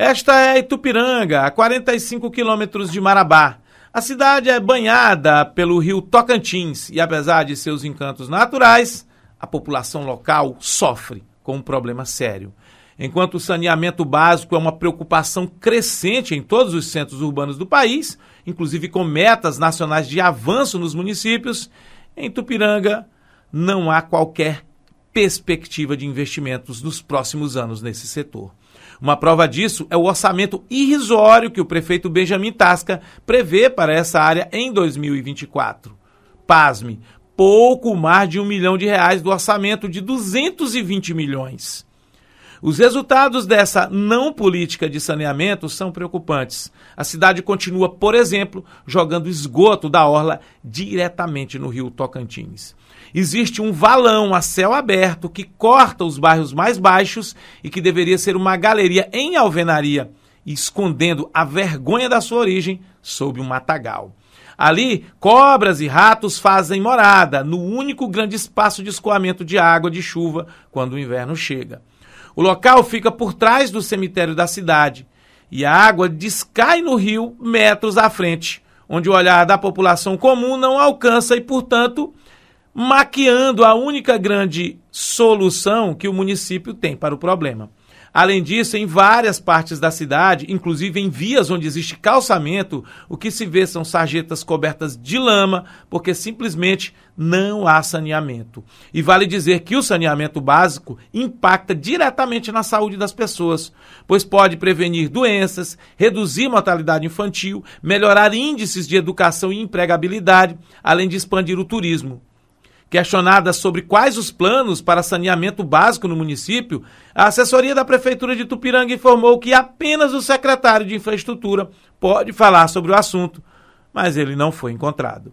Esta é Itupiranga, a 45 quilômetros de Marabá. A cidade é banhada pelo rio Tocantins e, apesar de seus encantos naturais, a população local sofre com um problema sério. Enquanto o saneamento básico é uma preocupação crescente em todos os centros urbanos do país, inclusive com metas nacionais de avanço nos municípios, em Tupiranga não há qualquer perspectiva de investimentos nos próximos anos nesse setor. Uma prova disso é o orçamento irrisório que o prefeito Benjamin Tasca prevê para essa área em 2024. Pasme, pouco mais de um milhão de reais do orçamento de 220 milhões. Os resultados dessa não política de saneamento são preocupantes. A cidade continua, por exemplo, jogando esgoto da orla diretamente no rio Tocantins. Existe um valão a céu aberto que corta os bairros mais baixos e que deveria ser uma galeria em alvenaria escondendo a vergonha da sua origem sob um matagal. Ali, cobras e ratos fazem morada no único grande espaço de escoamento de água de chuva quando o inverno chega. O local fica por trás do cemitério da cidade e a água descai no rio metros à frente, onde o olhar da população comum não alcança e, portanto, maquiando a única grande solução que o município tem para o problema. Além disso, em várias partes da cidade, inclusive em vias onde existe calçamento, o que se vê são sarjetas cobertas de lama, porque simplesmente não há saneamento. E vale dizer que o saneamento básico impacta diretamente na saúde das pessoas, pois pode prevenir doenças, reduzir mortalidade infantil, melhorar índices de educação e empregabilidade, além de expandir o turismo. Questionada sobre quais os planos para saneamento básico no município, a assessoria da Prefeitura de Tupiranga informou que apenas o secretário de Infraestrutura pode falar sobre o assunto, mas ele não foi encontrado.